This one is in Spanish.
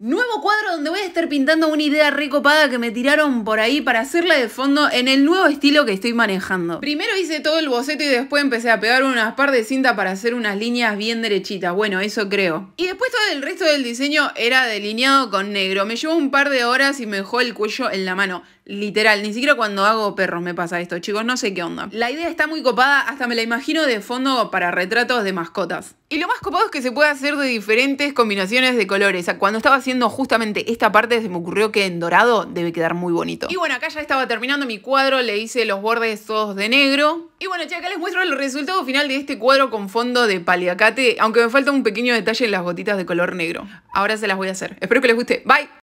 Nuevo cuadro donde voy a estar pintando una idea recopada que me tiraron por ahí para hacerla de fondo en el nuevo estilo que estoy manejando. Primero hice todo el boceto y después empecé a pegar unas par de cinta para hacer unas líneas bien derechitas. Bueno, eso creo. Y después todo el resto del diseño era delineado con negro. Me llevó un par de horas y me dejó el cuello en la mano. Literal, ni siquiera cuando hago perros me pasa esto, chicos, no sé qué onda. La idea está muy copada, hasta me la imagino de fondo para retratos de mascotas. Y lo más copado es que se puede hacer de diferentes combinaciones de colores. O sea, cuando estaba haciendo justamente esta parte se me ocurrió que en dorado debe quedar muy bonito. Y bueno, acá ya estaba terminando mi cuadro, le hice los bordes todos de negro. Y bueno, chicos, acá les muestro el resultado final de este cuadro con fondo de paliacate, aunque me falta un pequeño detalle en las gotitas de color negro. Ahora se las voy a hacer. Espero que les guste. Bye.